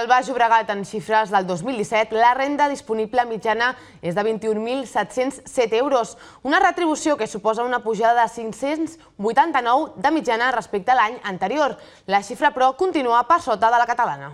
al Baix Obregat, en xifres del 2017, la renda disponible mitjana és de 21.707 euros, una retribució que suposa una pujada de 589 de mitjana respecte a l'any anterior. La xifra, però, continua per sota de la catalana.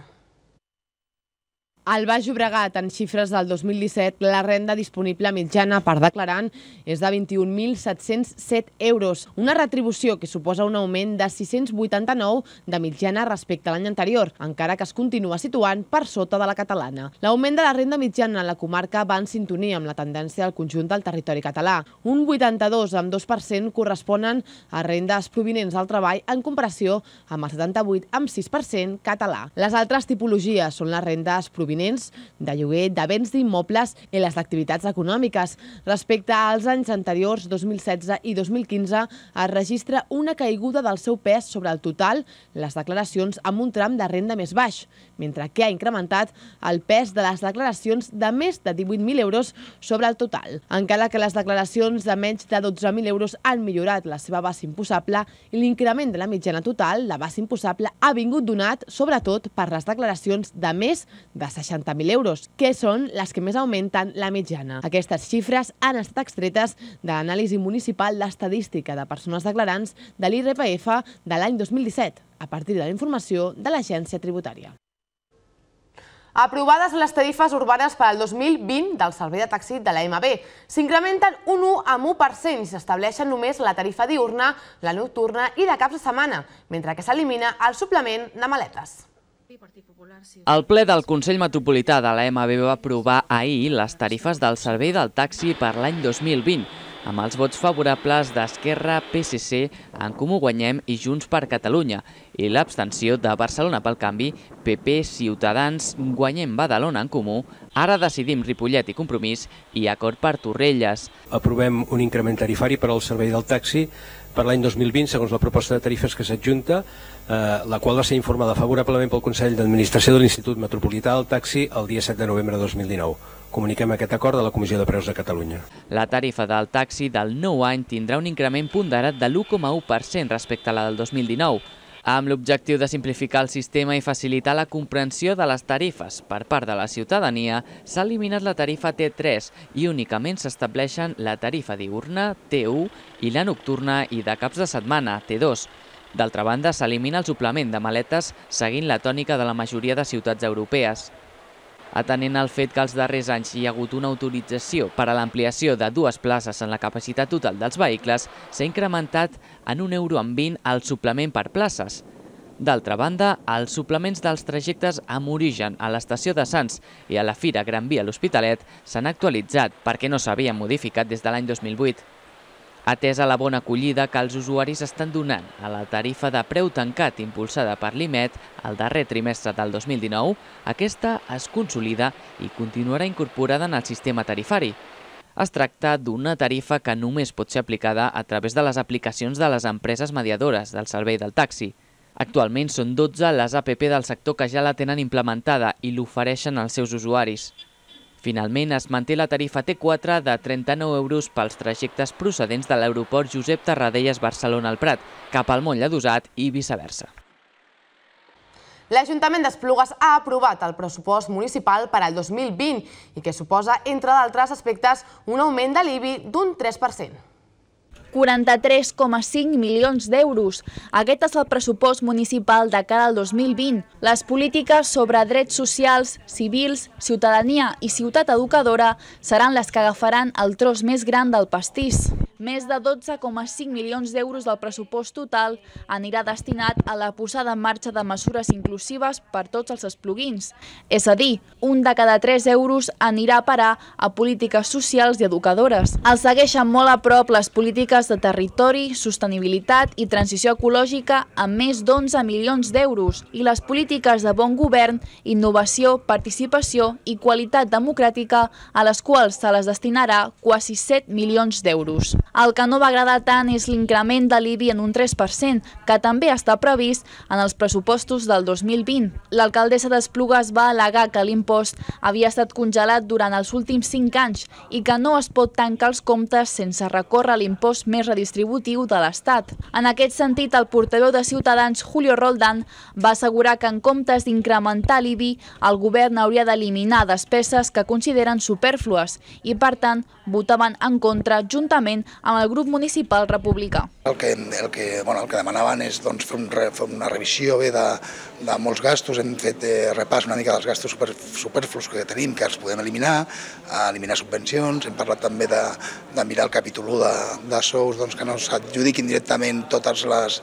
Al Baix Llobregat, en xifres del 2017, la renda disponible mitjana per declarant és de 21.707 euros, una retribució que suposa un augment de 689 de mitjana respecte a l'any anterior, encara que es continua situant per sota de la catalana. L'augment de la renda mitjana en la comarca va en sintonia amb la tendència del conjunt del territori català. Un 82,2% corresponen a rendes provinents del treball en comparació amb el 78,6% català. Les altres tipologies són les rendes provinents provinents de lloguer, de béns d'immobles i les activitats econòmiques. Respecte als anys anteriors, 2016 i 2015, es registra una caiguda del seu pes sobre el total, les declaracions amb un tram de renda més baix, mentre que ha incrementat el pes de les declaracions de més de 18.000 euros sobre el total. Encara que les declaracions de menys de 12.000 euros han millorat la seva base imposable i l'increment de la mitjana total, la base imposable ha vingut donat sobretot per les declaracions de més de 60.000 euros, que són les que més augmenten la mitjana. Aquestes xifres han estat extretes de l'anàlisi municipal d'estadística de persones declarants de l'IRPF de l'any 2017, a partir de la informació de l'Agència Tributària. Aprovades les tarifes urbanes per al 2020 del servei de taxi de la MB. S'incrementen un 1 amb 1% i s'estableixen només la tarifa diurna, la nocturna i de caps de setmana, mentre que s'elimina el suplement de maletes. El ple del Consell Metropolità de la MB va aprovar ahir les tarifes del servei del taxi per l'any 2020, amb els vots favorables d'Esquerra, PSC, En Comú Guanyem i Junts per Catalunya, i l'abstenció de Barcelona pel Canvi, PP, Ciutadans, Guanyem Badalona en Comú, Ara decidim Ripollet i Compromís i acord per Torrelles. Aprovem un increment tarifari per al servei del taxi per l'any 2020 segons la proposta de tarifes que s'adjunta, eh, la qual va ser informada favorablement pel Consell d'Administració de l'Institut Metropolità del Taxi el dia 7 de novembre de 2019. Comuniquem aquest acord de la Comissió de Preus de Catalunya. La tarifa del taxi del nou any tindrà un increment ponderat de l'1,1% respecte a la del 2019, amb l'objectiu de simplificar el sistema i facilitar la comprensió de les tarifes per part de la ciutadania, s'ha eliminat la tarifa T3 i únicament s'estableixen la tarifa diurna, T1, i la nocturna i de caps de setmana, T2. D'altra banda, s'elimina el suplement de maletes seguint la tònica de la majoria de ciutats europees atenent al fet que els darrers anys hi ha hagut una autorització per a l'ampliació de dues places en la capacitat total dels vehicles, s'ha incrementat en un euro amb 20 el suplement per places. D'altra banda, els suplements dels trajectes amb origen a l'estació de Sants i a la Fira Gran Via a l'Hospitalet s'han actualitzat perquè no s'havien modificat des de l'any 2008. Atesa la bona acollida que els usuaris estan donant a la tarifa de preu tancat impulsada per l'IMET al darrer trimestre del 2019, aquesta es consolida i continuarà incorporada en el sistema tarifari, es tracta d'una tarifa que només pot ser aplicada a través de les aplicacions de les empreses mediadores del servei del taxi. Actualment són 12 les APP del sector que ja la tenen implementada i l'ofereixen als seus usuaris. Finalment, es manté la tarifa T4 de 39 euros pels trajectes procedents de l'aeroport Josep Tarradellas Barcelona al Prat, cap al Mont Lladosat i viceversa. L'Ajuntament d'Esplugues ha aprovat el pressupost municipal per al 2020 i que suposa, entre d'altres aspectes, un augment de l'IBI d'un 3%. 43,5 milions d'euros. Aquest és el pressupost municipal de cara al 2020. Les polítiques sobre drets socials, civils, ciutadania i ciutat educadora seran les que agafaran el tros més gran del pastís. Més de 12,5 milions d'euros del pressupost total anirà destinat a la posada en marxa de mesures inclusives per tots els espluguins. És a dir, un de cada 3 euros anirà a parar a polítiques socials i educadores. Els segueixen molt a prop les polítiques polítiques de territori, sostenibilitat i transició ecològica amb més d'11 milions d'euros i les polítiques de bon govern, innovació, participació i qualitat democràtica a les quals se les destinarà quasi 7 milions d'euros. El que no va agradar tant és l'increment de l'IBI en un 3%, que també està previst en els pressupostos del 2020. L'alcaldessa d'Esplugues va al·legar que l'impost havia estat congelat durant els últims 5 anys i que no es pot tancar els comptes sense recórrer a l'impost més més redistributiu de l'Estat. En aquest sentit, el portaveu de Ciutadans, Julio Roldán, va assegurar que en comptes d'incrementar l'IBI, el govern hauria d'eliminar despeses que consideren superflues i, per tant, votaven en contra juntament amb el grup municipal republicà. El que, el que, bueno, el que demanaven és doncs, fer, una revisió de, de molts gastos, hem fet eh, repàs una mica dels gastos super, superflus que tenim, que els podem eliminar, eliminar subvencions, hem parlat també de, de mirar el capítol 1 de, de sous doncs, que no s'adjudiquin directament totes les,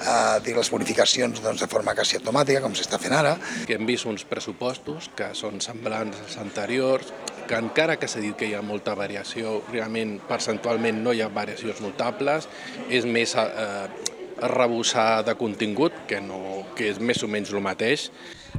eh, les bonificacions doncs, de forma quasi automàtica, com s'està fent ara. Que hem vist uns pressupostos que són semblants als anteriors, que encara que s'ha dit que hi ha molta variació, realment percentualment no hi ha variacions notables, és més... Eh, rebussar de contingut, que, no, que és més o menys el mateix.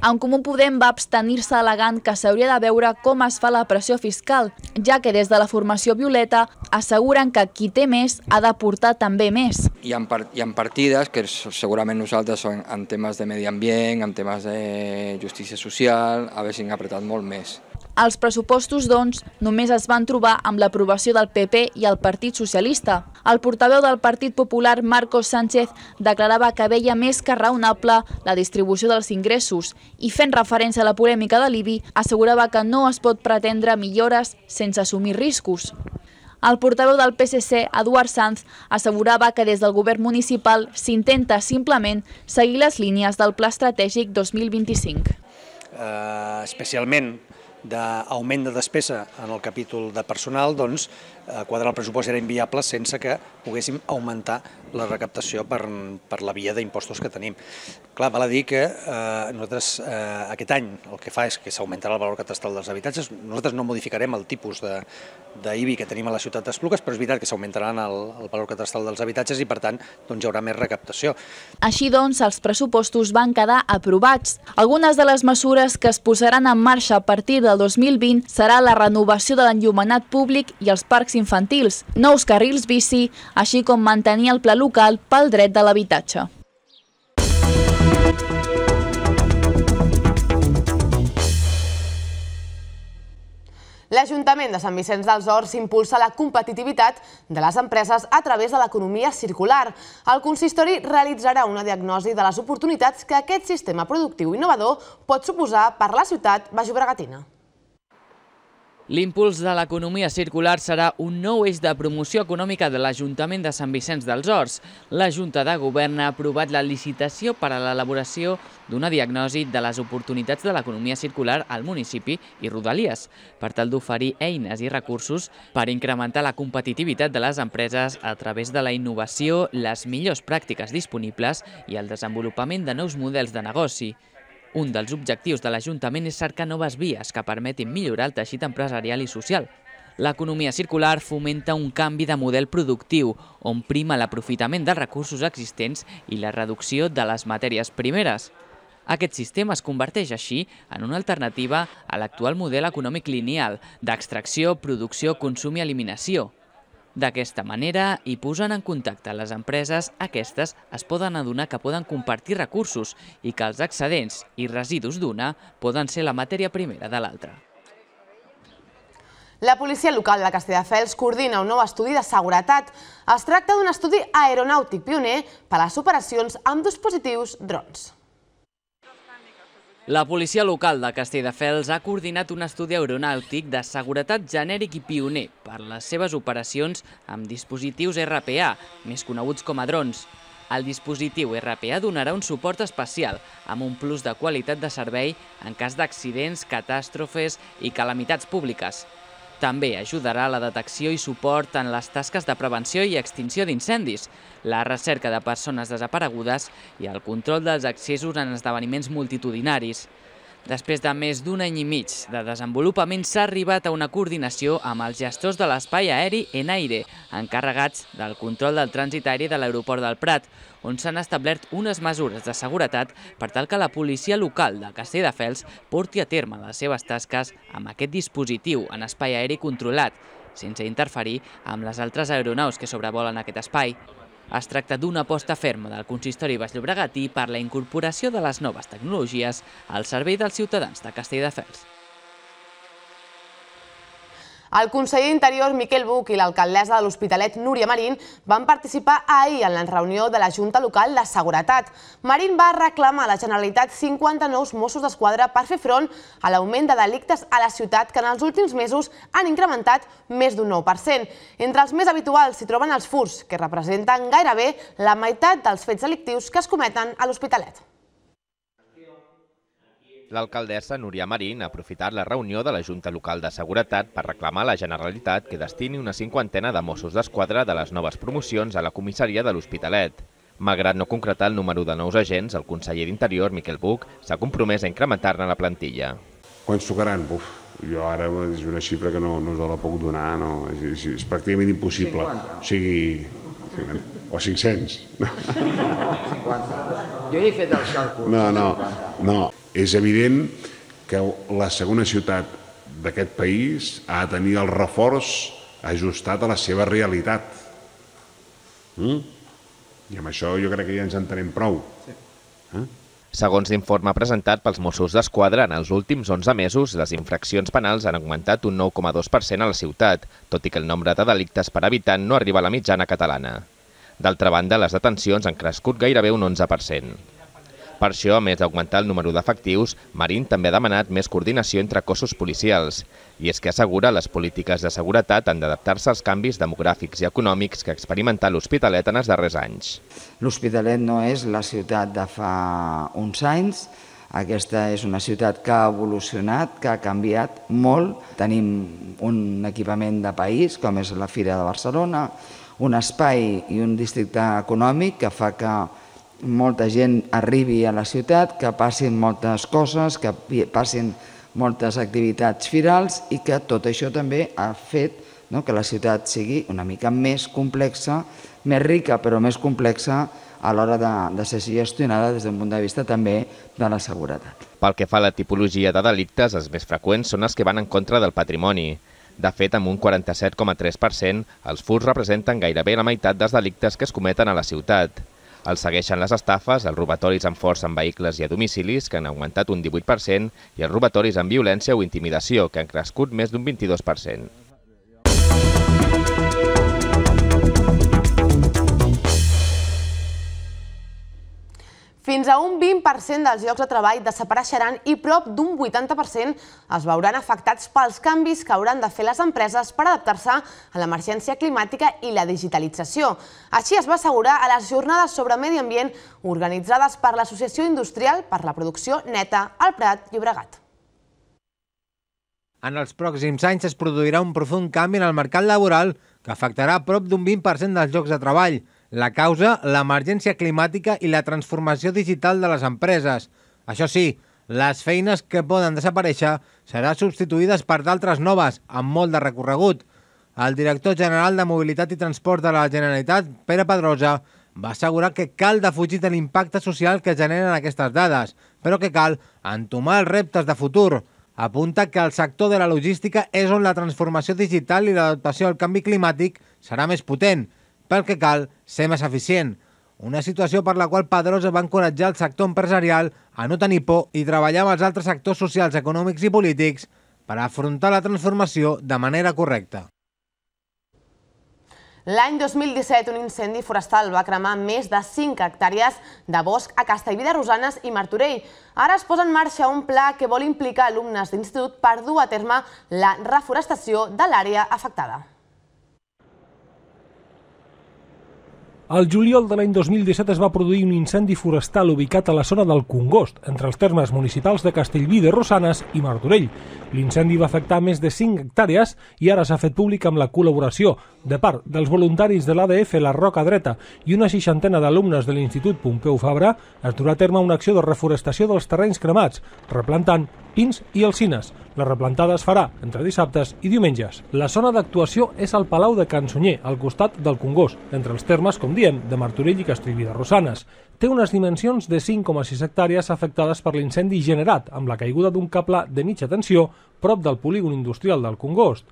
En Comú Podem va abstenir-se elegant que s'hauria de veure com es fa la pressió fiscal, ja que des de la formació violeta asseguren que qui té més ha de portar també més. Hi ha, hi ha partides que segurament nosaltres són en temes de medi ambient, en temes de eh, justícia social, haguessin apretat molt més els pressupostos, doncs, només es van trobar amb l'aprovació del PP i el Partit Socialista. El portaveu del Partit Popular, Marcos Sánchez, declarava que veia més que raonable la distribució dels ingressos i, fent referència a la polèmica de l'IBI, assegurava que no es pot pretendre millores sense assumir riscos. El portaveu del PSC, Eduard Sanz, assegurava que des del govern municipal s'intenta simplement seguir les línies del Pla Estratègic 2025. Eh, especialment d'augment de despesa en el capítol de personal, doncs Eh, quadrar el pressupost era inviable sense que poguéssim augmentar la recaptació per, per la via d'impostos que tenim. Clar, val a dir que eh, nosaltres eh, aquest any el que fa és que s'augmentarà el valor catastral dels habitatges. Nosaltres no modificarem el tipus d'IBI que tenim a la ciutat d'Esplugues, però és veritat que s'augmentaran el, el valor catastral dels habitatges i, per tant, doncs, hi haurà més recaptació. Així doncs, els pressupostos van quedar aprovats. Algunes de les mesures que es posaran en marxa a partir del 2020 serà la renovació de l'enllumenat públic i els parcs infantils, nous carrils bici, així com mantenir el pla local pel dret de l'habitatge. L'Ajuntament de Sant Vicenç dels Horts impulsa la competitivitat de les empreses a través de l'economia circular. El consistori realitzarà una diagnosi de les oportunitats que aquest sistema productiu innovador pot suposar per la ciutat baixobregatina. L'impuls de l'economia circular serà un nou eix de promoció econòmica de l'Ajuntament de Sant Vicenç dels Horts. La Junta de Govern ha aprovat la licitació per a l'elaboració d'una diagnosi de les oportunitats de l'economia circular al municipi i Rodalies, per tal d'oferir eines i recursos per incrementar la competitivitat de les empreses a través de la innovació, les millors pràctiques disponibles i el desenvolupament de nous models de negoci. Un dels objectius de l'Ajuntament és cercar noves vies que permetin millorar el teixit empresarial i social. L'economia circular fomenta un canvi de model productiu, on prima l'aprofitament dels recursos existents i la reducció de les matèries primeres. Aquest sistema es converteix així en una alternativa a l'actual model econòmic lineal d'extracció, producció, consum i eliminació, D'aquesta manera, i posant en contacte les empreses, aquestes es poden adonar que poden compartir recursos i que els excedents i residus d'una poden ser la matèria primera de l'altra. La policia local de Castelldefels coordina un nou estudi de seguretat. Es tracta d'un estudi aeronàutic pioner per a les operacions amb dispositius drons. La policia local de Castelldefels ha coordinat un estudi aeronàutic de seguretat genèric i pioner per les seves operacions amb dispositius RPA, més coneguts com a drons. El dispositiu RPA donarà un suport especial amb un plus de qualitat de servei en cas d'accidents, catàstrofes i calamitats públiques. També ajudarà a la detecció i suport en les tasques de prevenció i extinció d'incendis, la recerca de persones desaparegudes i el control dels accessos en esdeveniments multitudinaris. Després de més d'un any i mig de desenvolupament s'ha arribat a una coordinació amb els gestors de l'espai aeri en aire, encarregats del control del trànsit aeri de l'aeroport del Prat, on s'han establert unes mesures de seguretat per tal que la policia local de Castelldefels porti a terme les seves tasques amb aquest dispositiu en espai aeri controlat, sense interferir amb les altres aeronaus que sobrevolen aquest espai. Es tracta d'una aposta ferma del consistori Baix Llobregatí per la incorporació de les noves tecnologies al servei dels ciutadans de Castelldefels. El conseller d'Interior Miquel Buc, i l'alcaldessa de l'Hospitalet Núria Marín van participar ahir en la reunió de la Junta Local de Seguretat. Marín va reclamar a la Generalitat 50 nous Mossos d'Esquadra per fer front a l'augment de delictes a la ciutat que en els últims mesos han incrementat més d'un 9%. Entre els més habituals s'hi troben els furs, que representen gairebé la meitat dels fets delictius que es cometen a l'Hospitalet l'alcaldessa Núria Marín ha aprofitat la reunió de la Junta Local de Seguretat per reclamar a la Generalitat que destini una cinquantena de Mossos d'Esquadra de les noves promocions a la comissaria de l'Hospitalet. Malgrat no concretar el número de nous agents, el conseller d'Interior, Miquel Buch, s'ha compromès a incrementar-ne la plantilla. Quants tocaran? Buf, jo ara és una xifra que no, no us la puc donar, no, és, és pràcticament impossible. 50. O sigui, o 500. No. 50. Jo he fet el càlcul. No, no, no. És evident que la segona ciutat d'aquest país ha de tenir el reforç ajustat a la seva realitat. Mm? I amb això jo crec que ja ens entenem prou. Sí. Eh? Segons l'informe presentat pels Mossos d'Esquadra, en els últims 11 mesos les infraccions penals han augmentat un 9,2% a la ciutat, tot i que el nombre de delictes per habitant no arriba a la mitjana catalana. D'altra banda, les detencions han crescut gairebé un 11%. Per això, a més d'augmentar el número d'efectius, Marín també ha demanat més coordinació entre cossos policials. I és que assegura les polítiques de seguretat han d'adaptar-se als canvis demogràfics i econòmics que ha experimentat l'Hospitalet en els darrers anys. L'Hospitalet no és la ciutat de fa uns anys, aquesta és una ciutat que ha evolucionat, que ha canviat molt. Tenim un equipament de país, com és la Fira de Barcelona, un espai i un districte econòmic que fa que molta gent arribi a la ciutat, que passin moltes coses, que passin moltes activitats firals i que tot això també ha fet no? que la ciutat sigui una mica més complexa, més rica però més complexa a l'hora de, de ser gestionada des d'un punt de vista també de la seguretat. Pel que fa a la tipologia de delictes, els més freqüents són els que van en contra del patrimoni. De fet, amb un 47,3%, els furs representen gairebé la meitat dels delictes que es cometen a la ciutat. El segueixen les estafes, els robatoris amb força en vehicles i a domicilis, que han augmentat un 18%, i els robatoris amb violència o intimidació, que han crescut més d'un 22%. Fins a un 20% dels llocs de treball desapareixeran i prop d'un 80% es veuran afectats pels canvis que hauran de fer les empreses per adaptar-se a l'emergència climàtica i la digitalització. Així es va assegurar a les jornades sobre medi ambient organitzades per l'Associació Industrial per la Producció Neta al Prat Llobregat. En els pròxims anys es produirà un profund canvi en el mercat laboral que afectarà prop d'un 20% dels llocs de treball, la causa, l'emergència climàtica i la transformació digital de les empreses. Això sí, les feines que poden desaparèixer seran substituïdes per d'altres noves, amb molt de recorregut. El director general de Mobilitat i Transport de la Generalitat, Pere Pedrosa, va assegurar que cal defugir de l'impacte social que generen aquestes dades, però que cal entomar els reptes de futur. Apunta que el sector de la logística és on la transformació digital i l'adaptació al canvi climàtic serà més potent, perquè cal ser més eficient. Una situació per la qual Pedrós va encoratjar el sector empresarial a no tenir por i treballar amb els altres sectors socials, econòmics i polítics per afrontar la transformació de manera correcta. L'any 2017, un incendi forestal va cremar més de 5 hectàrees de bosc a Castellví de Rosanes i Martorell. Ara es posa en marxa un pla que vol implicar alumnes d'institut per dur a terme la reforestació de l'àrea afectada. Al juliol de l'any 2017 es va produir un incendi forestal ubicat a la zona del Congost, entre els termes municipals de Castellví de Rosanes i Martorell. L'incendi va afectar més de 5 hectàrees i ara s'ha fet públic amb la col·laboració de part dels voluntaris de l'ADF La Roca Dreta i una seixantena d'alumnes de l'Institut Pompeu Fabra es durà a terme una acció de reforestació dels terrenys cremats, replantant pins i cines. La replantada es farà entre dissabtes i diumenges. La zona d'actuació és al Palau de Sunyer, al costat del Congost, entre els termes, com diem, de Martorell i Castellví de Rosanes. Té unes dimensions de 5,6 hectàrees afectades per l'incendi generat amb la caiguda d'un cable de mitja tensió prop del polígon industrial del Congost.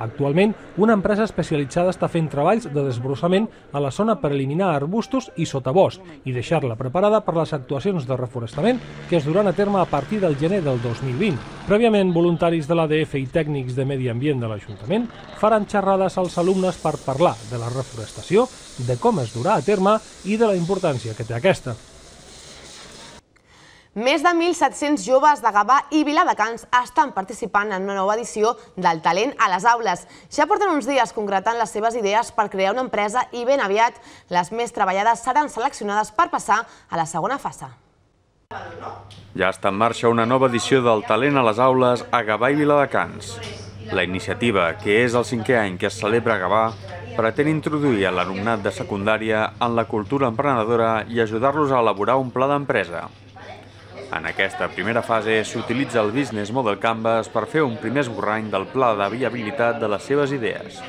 Actualment, una empresa especialitzada està fent treballs de desbrossament a la zona per eliminar arbustos i sotabosc i deixar-la preparada per les actuacions de reforestament que es duran a terme a partir del gener del 2020. Prèviament, voluntaris de l'ADF i tècnics de medi ambient de l'Ajuntament faran xerrades als alumnes per parlar de la reforestació, de com es durà a terme i de la importància que té aquesta. Més de 1.700 joves de Gavà i Viladecans estan participant en una nova edició del Talent a les aules. Ja porten uns dies concretant les seves idees per crear una empresa i ben aviat les més treballades seran seleccionades per passar a la segona fase. Ja està en marxa una nova edició del Talent a les aules a Gavà i Viladecans. La iniciativa, que és el cinquè any que es celebra a Gavà, pretén introduir a l'alumnat de secundària en la cultura emprenedora i ajudar-los a elaborar un pla d'empresa. En aquesta primera fase s'utilitza el Business Model Canvas per fer un primer esborrany del pla de viabilitat de les seves idees.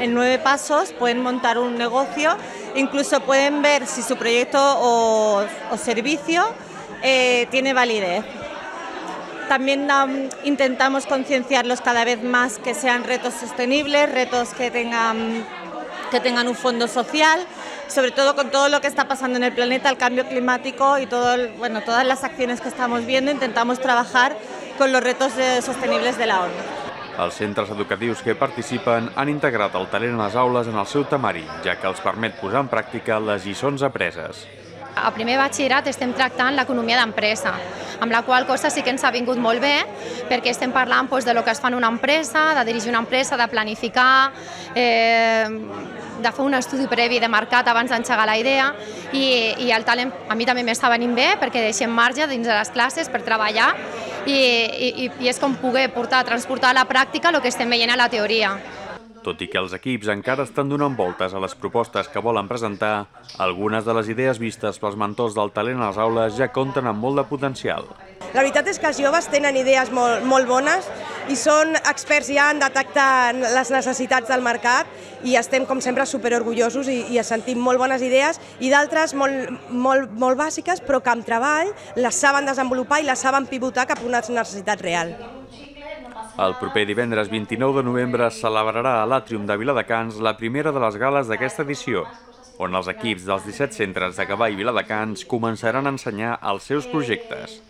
En nueve pasos pueden montar un negocio, incluso pueden ver si su proyecto o, o servicio eh, tiene validez. También um, intentamos concienciarlos cada vez más que sean retos sostenibles, retos que tengan, que tengan un fondo social, sobre todo con todo lo que está pasando en el planeta, el cambio climático y todo, el, bueno, todas las acciones que estamos viendo, intentamos trabajar con los retos eh, sostenibles de la ONU. Els centres educatius que participen han integrat el talent a les aules en el seu temari, ja que els permet posar en pràctica les lliçons apreses. A primer batxillerat estem tractant l'economia d'empresa, amb la qual cosa sí que ens ha vingut molt bé, perquè estem parlant doncs, de lo que es fa en una empresa, de dirigir una empresa, de planificar, eh, de fer un estudi previ de mercat abans d'enxegar la idea, i, i el talent a mi també m'està venint bé, perquè deixem marge dins de les classes per treballar, i, i, i és com poder portar, transportar a la pràctica el que estem veient a la teoria. Tot i que els equips encara estan donant voltes a les propostes que volen presentar, algunes de les idees vistes pels mentors del talent a les aules ja compten amb molt de potencial. La veritat és que els joves tenen idees molt, molt bones i són experts ja en detectar les necessitats del mercat i estem, com sempre, superorgullosos i, i sentim molt bones idees i d'altres molt, molt, molt bàsiques però que amb treball les saben desenvolupar i les saben pivotar cap a una necessitat real. El proper divendres 29 de novembre es celebrarà a l'Àtrium de Viladecans la primera de les gales d'aquesta edició, on els equips dels 17 centres de Gavà i Viladecans començaran a ensenyar els seus projectes.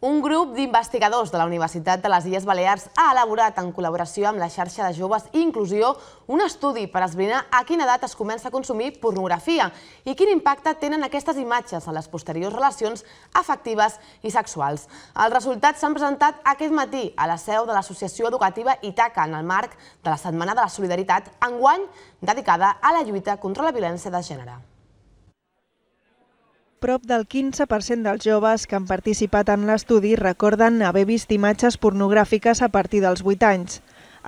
Un grup d'investigadors de la Universitat de les Illes Balears ha elaborat, en col·laboració amb la xarxa de joves i inclusió, un estudi per esbrinar a quina edat es comença a consumir pornografia i quin impacte tenen aquestes imatges en les posteriors relacions afectives i sexuals. Els resultats s'han presentat aquest matí a la seu de l'Associació Educativa Itaca en el marc de la Setmana de la Solidaritat, enguany dedicada a la lluita contra la violència de gènere. Prop del 15% dels joves que han participat en l'estudi recorden haver vist imatges pornogràfiques a partir dels 8 anys.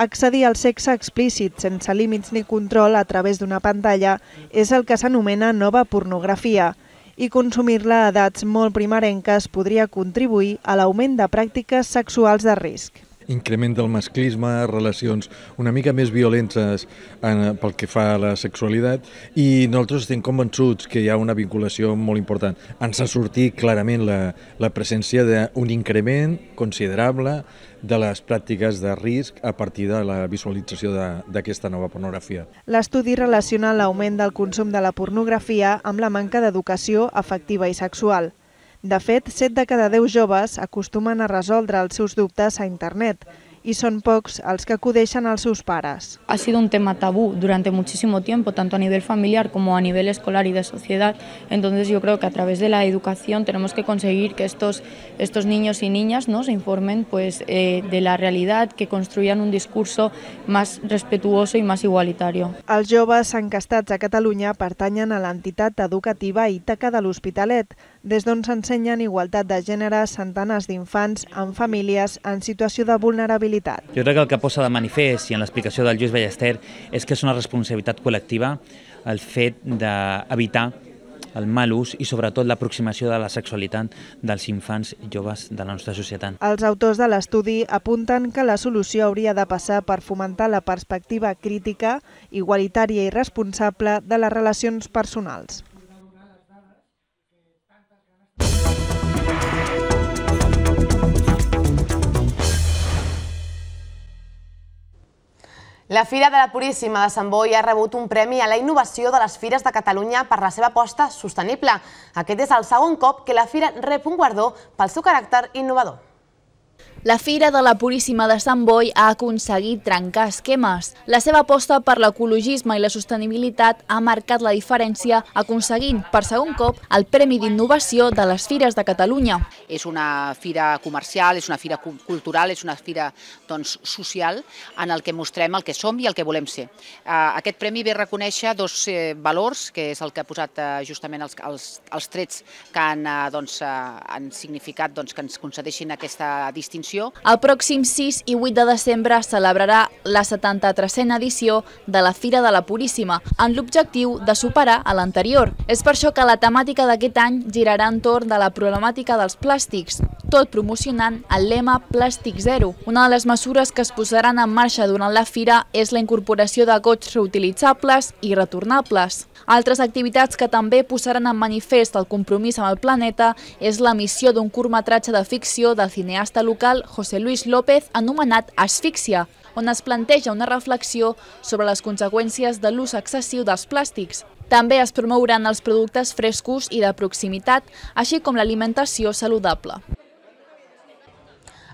Accedir al sexe explícit sense límits ni control a través d'una pantalla és el que s'anomena nova pornografia i consumir-la a edats molt primerenques podria contribuir a l'augment de pràctiques sexuals de risc increment del masclisme, relacions una mica més violentes en, pel que fa a la sexualitat i nosaltres estem convençuts que hi ha una vinculació molt important. Ens ha sortit clarament la, la presència d'un increment considerable de les pràctiques de risc a partir de la visualització d'aquesta nova pornografia. L'estudi relaciona l'augment del consum de la pornografia amb la manca d'educació afectiva i sexual. De fet, 7 de cada 10 joves acostumen a resoldre els seus dubtes a internet, i són pocs els que acudeixen als seus pares. Ha sido un tema tabú durante muchísimo tiempo, tanto a nivel familiar como a nivel escolar y de sociedad. Entonces yo creo que a través de la educación tenemos que conseguir que estos, estos niños y niñas ¿no? se informen pues, eh, de la realidad, que construyan un discurso más respetuoso y más igualitario. Els joves encastats a Catalunya pertanyen a l'entitat educativa Itaca de l'Hospitalet, des d'on s'ensenyen igualtat de gènere centenars d'infants amb famílies en situació de vulnerabilitat. Jo crec que el que posa de manifest i en l'explicació del Lluís Ballester és que és una responsabilitat col·lectiva el fet d'evitar el mal ús i sobretot l'aproximació de la sexualitat dels infants i joves de la nostra societat. Els autors de l'estudi apunten que la solució hauria de passar per fomentar la perspectiva crítica, igualitària i responsable de les relacions personals. La Fira de la Puríssima de Sant Boi ha rebut un premi a la innovació de les Fires de Catalunya per la seva aposta sostenible. Aquest és el segon cop que la Fira rep un guardó pel seu caràcter innovador. La Fira de la Puríssima de Sant Boi ha aconseguit trencar esquemes. La seva aposta per l'ecologisme i la sostenibilitat ha marcat la diferència aconseguint, per segon cop, el Premi d'Innovació de les Fires de Catalunya. És una fira comercial, és una fira cultural, és una fira doncs, social en el que mostrem el que som i el que volem ser. Eh, aquest premi ve a reconèixer dos eh, valors, que és el que ha posat eh, justament els, els, els trets que han, doncs, significat doncs, que ens concedeixin aquesta distinció funció. el pròxim 6 i 8 de desembre celebrarà la 73a edició de la Fira de la Puríssima, amb l'objectiu de superar a l'anterior. És per això que la temàtica d'aquest any girarà entorn de la problemàtica dels plàstics, tot promocionant el lema Plàstic Zero. Una de les mesures que es posaran en marxa durant la fira és la incorporació de gots reutilitzables i retornables. Altres activitats que també posaran en manifest el compromís amb el planeta és l'emissió d'un curtmetratge de ficció del cineasta local José Luis López anomenat Asfíxia, on es planteja una reflexió sobre les conseqüències de l'ús excessiu dels plàstics. També es promouran els productes frescos i de proximitat, així com l'alimentació saludable.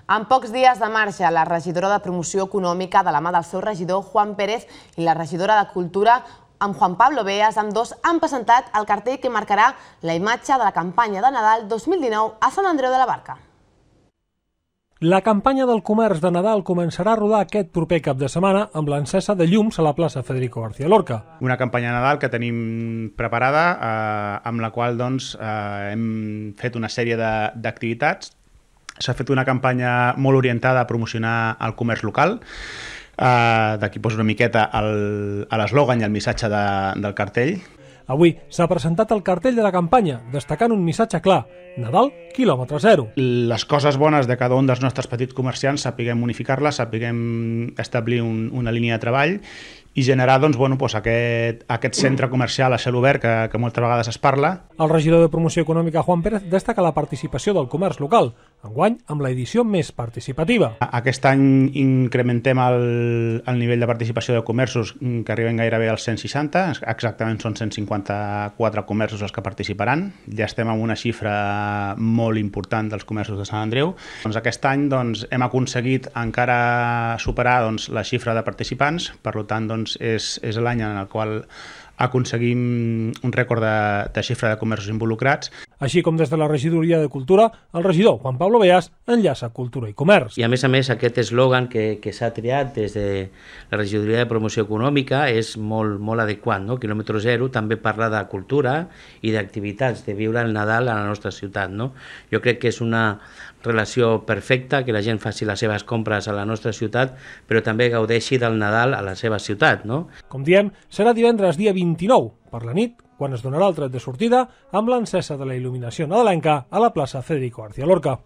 En pocs dies de marxa, la regidora de Promoció Econòmica de la mà del seu regidor Juan Pérez i la regidora de Cultura amb Juan Pablo Beas, amb dos han presentat el cartell que marcarà la imatge de la campanya de Nadal 2019 a Sant Andreu de la Barca. La campanya del comerç de Nadal començarà a rodar aquest proper cap de setmana amb l'encesa de llums a la plaça Federico García Lorca. Una campanya de Nadal que tenim preparada, eh, amb la qual doncs, eh, hem fet una sèrie d'activitats. S'ha fet una campanya molt orientada a promocionar el comerç local, Uh, eh, d'aquí poso una miqueta l'eslògan i el missatge de, del cartell Avui s'ha presentat el cartell de la campanya, destacant un missatge clar. Nadal, quilòmetre zero. Les coses bones de cada un dels nostres petits comerciants sapiguem unificar-les, sapiguem establir un, una línia de treball i generar doncs, bueno, doncs aquest, aquest centre comercial a cel obert que, que moltes vegades es parla. El regidor de Promoció Econòmica, Juan Pérez, destaca la participació del comerç local enguany amb la edició més participativa. Aquest any incrementem el, el nivell de participació de comerços mm, que arriben gairebé als 160, exactament són 154 comerços els que participaran, ja estem amb una xifra molt important dels comerços de Sant Andreu. Doncs aquest any doncs, hem aconseguit encara superar doncs, la xifra de participants, per tant doncs, és, és l'any en el qual aconseguim un rècord de, de xifra de comerços involucrats. Així com des de la regidoria de Cultura, el regidor Juan Pablo Beas enllaça cultura i comerç. I a més a més aquest eslògan que, que s'ha triat des de la regidoria de promoció econòmica és molt, molt adequat, no? Kilòmetre zero també parla de cultura i d'activitats, de viure el Nadal a la nostra ciutat, no? Jo crec que és una relació perfecta, que la gent faci les seves compres a la nostra ciutat, però també gaudeixi del Nadal a la seva ciutat, no? Com diem, serà divendres dia 20 29, per la nit, quan es donarà el tret de sortida amb l'encesa de la il·luminació nadalenca a la plaça Federico García Lorca.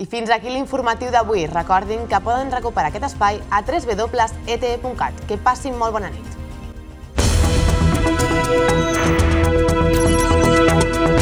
I fins aquí l'informatiu d'avui. Recordin que poden recuperar aquest espai a www.ete.cat. Que passin molt bona nit.